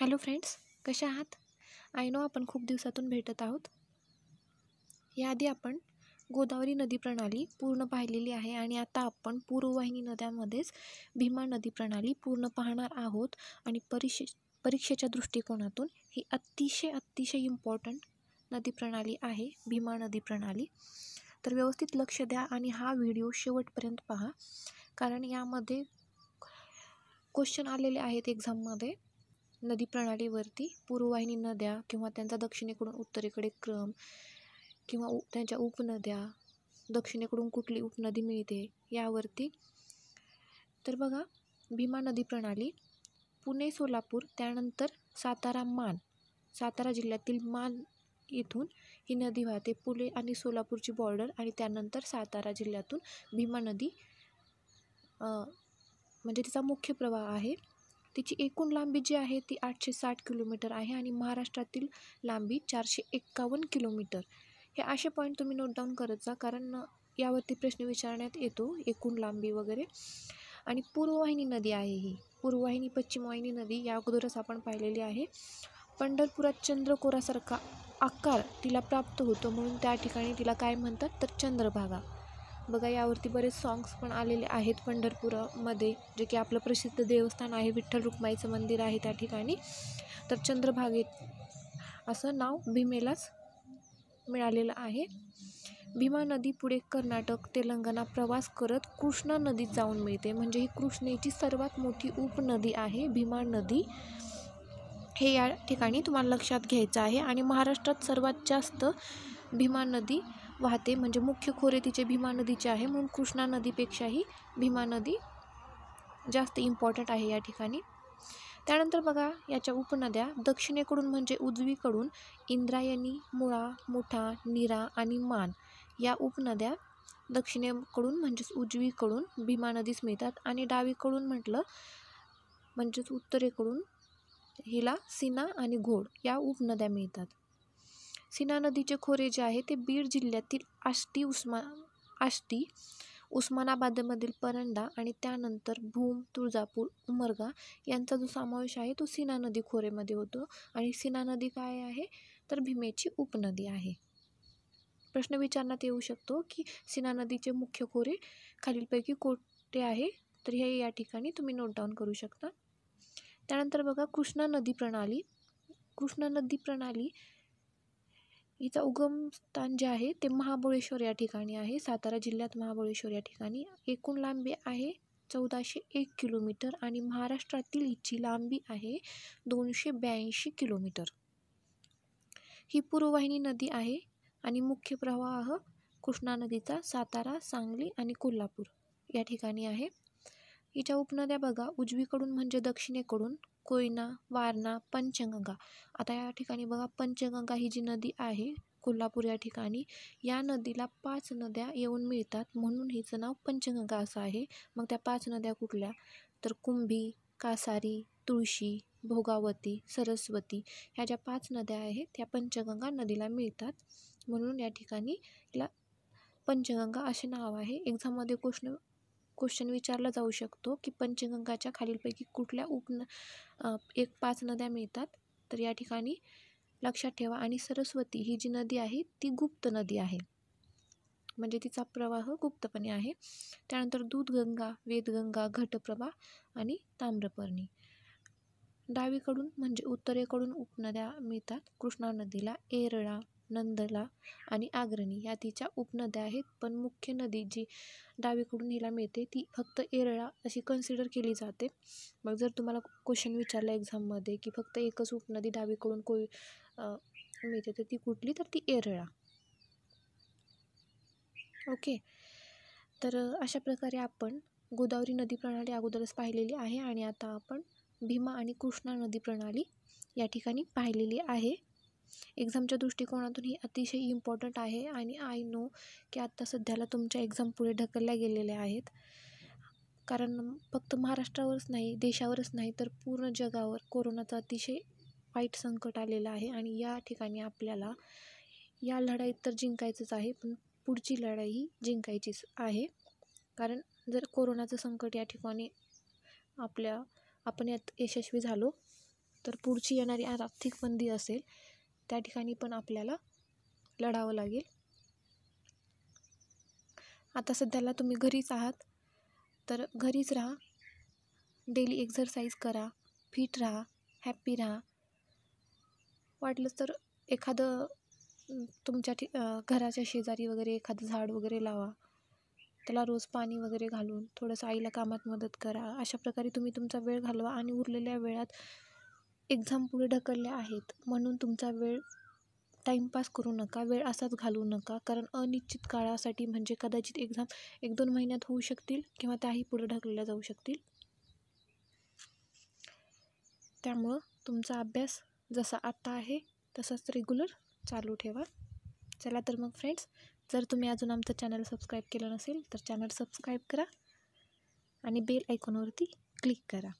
hello friends कसे आहात I know आपण खूप दिवसातून भेटत आहोत याआधी आपण गोदावरी नदी प्रणाली पूर्ण पाहिलेली आहे आणि आता आपण पूर्ववाहिनी नद्यांमध्येच भीमा नदी प्रणाली पूर्ण पाहणार आहोत आणि परीक्षे परीक्षेच्या दृष्टिकोनातून ही अतिशय अतिशय इम्पॉर्टंट नदी प्रणाली आहे भीमा नदी प्रणाली तर व्यवस्थित लक्ष द्या आणि हा व्हिडिओ शेवटपर्यंत पहा कारण यामध्ये क्वेश्चन आलेले आहेत एक्झाममध्ये नदी प्रणालीवरती पूर्ववाहिनी नद्या किंवा त्यांचा दक्षिणेकडून उत्तरेकडे क्रम किंवा उ त्यांच्या उपनद्या दक्षिणेकडून कुठली उपनदी मिळते यावरती तर बघा भीमा नदी प्रणाली पुणे सोलापूर त्यानंतर सातारा मान सातारा जिल्ह्यातील मान इथून ही नदी वाहते पुणे आणि सोलापूरची बॉर्डर आणि त्यानंतर सातारा जिल्ह्यातून भीमा नदी म्हणजे तिचा मुख्य प्रवाह आहे तिची एकूण लांबी जी आहे ती आठशे साठ किलोमीटर आहे आणि महाराष्ट्रातील लांबी चारशे एक्कावन्न किलोमीटर हे असे पॉईंट तुम्ही नोट डाऊन करत जा कारण यावरती प्रश्न विचारण्यात येतो एकूण लांबी वगैरे आणि पूर्ववाहिनी नदी आहे ही पूर्ववाहिनी पश्चिमवाहिनी नदी या अगोदरच आपण पाहिलेली आहे पंढरपुरात चंद्रकोरासारखा आकार तिला प्राप्त होतो म्हणून त्या ठिकाणी तिला काय म्हणतात तर चंद्रभागा बघा यावरती बरेच सॉंग्स पण आलेले आहेत पंढरपूरमध्ये जे की आपलं प्रसिद्ध देवस्थान आहे विठ्ठल रुक्माईचं मंदिर आहे त्या ठिकाणी तर चंद्रभागेत असं नाव भीमेलाच मिळालेलं आहे भीमा नदी पुढे कर्नाटक तेलंगणा प्रवास करत कृष्णा नदीत जाऊन मिळते म्हणजे ही कृष्णेची सर्वात मोठी उपनदी आहे भीमा नदी हे या ठिकाणी तुम्हाला लक्षात घ्यायचं आहे आणि महाराष्ट्रात सर्वात जास्त भीमा नदी वाहते म्हणजे मुख्य खोरे तिचे भीमा नदीचे आहे म्हणून कृष्णा नदीपेक्षाही भीमा नदी जास्त इम्पॉर्टंट आहे या ठिकाणी त्यानंतर बघा याच्या उपनद्या दक्षिणेकडून म्हणजे उजवीकडून इंद्रायणी मुळा मुठा निरा आणि मान या उपनद्या दक्षिणेकडून म्हणजेच उजवीकडून भीमा नदीस मिळतात आणि डावीकडून म्हटलं म्हणजेच उत्तरेकडून हिला सिना आणि घोड या उपनद्या मिळतात सीना नदीचे खोरे जे आहे ते बीड जिल्ह्यातील आष्टी उस्मा आष्टी उस्मानाबादमधील परंडा आणि त्यानंतर भूम तुळजापूर उमरगा यांचा जो समावेश आहे तो सीना नदी खोरेमध्ये होतो आणि सीना नदी काय आहे तर भीमेची उपनदी आहे प्रश्न विचारण्यात येऊ शकतो की सीना नदीचे मुख्य खोरे खालीलपैकी कोठे आहे तर हे या ठिकाणी तुम्ही नोट डाऊन करू शकता त्यानंतर बघा कृष्णा नदी प्रणाली कृष्णा नदी प्रणाली हिचा स्थान जे आहे ते महाबळेश्वर या ठिकाणी आहे सातारा जिल्ह्यात महाबळेश्वर या ठिकाणी एकूण लांबी आहे चौदाशे एक किलोमीटर आणि महाराष्ट्रातील हिची लांबी आहे दोनशे ब्याऐंशी किलोमीटर ही पूर्ववाहिनी नदी आहे आणि मुख्य प्रवाह कृष्णा नदीचा सातारा सांगली आणि कोल्हापूर या ठिकाणी आहे हिच्या उपनद्या बघा उजवीकडून म्हणजे दक्षिणेकडून कोयना वारणा पंचगंगा आता या ठिकाणी बघा पंचगंगा ही जी नदी आहे कोल्हापूर या ठिकाणी या नदीला पाच नद्या येऊन मिळतात म्हणून हिचं नाव पंचगंगा असं आहे मग त्या पाच नद्या कुठल्या तर कुंभी कासारी तुळशी भोगावती सरस्वती ह्या ज्या पाच नद्या आहेत त्या पंचगंगा नदीला मिळतात म्हणून या ठिकाणी तिला पंचगंगा असे नाव आहे एक्झाममध्ये क्वेश्चन क्वेश्चन विचारला जाऊ शकतो की पंचगंगाच्या खालीलपैकी कुठल्या उपन एक पाच नद्या मिळतात तर या ठिकाणी लक्षात ठेवा आणि सरस्वती ही जी नदी आहे ती गुप्त नदी आहे म्हणजे तिचा प्रवाह गुप्तपणे आहे त्यानंतर दूधगंगा वेदगंगा घटप्रभा आणि ताम्रपर्णी डावीकडून म्हणजे उत्तरेकडून उपनद्या मिळतात कृष्णा नदीला एरळा नंदला आणि आग्रणी या तिच्या उपनद्या आहेत पण मुख्य नदी जी डावीकडून हिला मिळते ती फक्त एरळा अशी कन्सिडर केली जाते मग जर तुम्हाला क्वेश्चन विचारला एक्झाममध्ये की फक्त एकच उपनदी डावीकडून को मिळते तर ती कुठली तर ती एरळा ओके तर अशा प्रकारे आपण गोदावरी नदी प्रणाली अगोदरच पाहिलेली आहे आणि आता आपण भीमा आणि कृष्णा नदी प्रणाली या ठिकाणी पाहिलेली आहे एक्झामच्या दृष्टिकोनातून ही अतिशय इम्पॉर्टंट आहे आणि आय नो की आत्ता सध्याला तुमच्या एक्झाम पुढे ढकलल्या गेलेल्या आहेत कारण फक्त महाराष्ट्रावरच नाही देशावरच नाही तर पूर्ण जगावर कोरोनाचं अतिशय वाईट संकट आलेलं आहे आणि या ठिकाणी आपल्याला या लढाईत तर जिंकायचंच आहे पण पुढची लढाई ही जिंकायचीच आहे कारण जर कोरोनाचं संकट या ठिकाणी आपल्या आपण यात यशस्वी झालो तर पुढची येणारी आर्थिक मंदी असेल त्या ठिकाणी पण आपल्याला लढावं लागेल आता सध्याला तुम्ही घरीच आहात तर घरीच राहा डेली एक्झरसाईज करा फिट राहा हॅप्पी राहा वाटलंच तर एखादं तुमच्या ठि घराच्या शेजारी वगैरे एखादं झाड वगैरे लावा त्याला रोज पाणी वगैरे घालून थोडंसं आईला कामात मदत करा अशा प्रकारे तुम्ही तुमचा वेळ घालवा आणि उरलेल्या वेळात एक्झाम पुढे ढकलल्या आहेत म्हणून तुमचा वेळ टाईमपास करू नका वेळ असाच घालवू नका कारण अनिश्चित काळासाठी म्हणजे कदाचित एक्झाम एक दोन महिन्यात होऊ शकतील किंवा त्याही पुढे ढकलल्या जाऊ शकतील त्यामुळं तुमचा अभ्यास जसा आत्ता आहे तसाच रेग्युलर चालू ठेवा चला तर मग फ्रेंड्स जर तुम्ही अजून आमचं चॅनल सबस्क्राईब केलं नसेल तर चॅनल सबस्क्राईब करा आणि बेल ऐकूनवरती क्लिक करा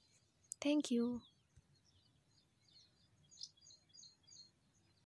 थँक्यू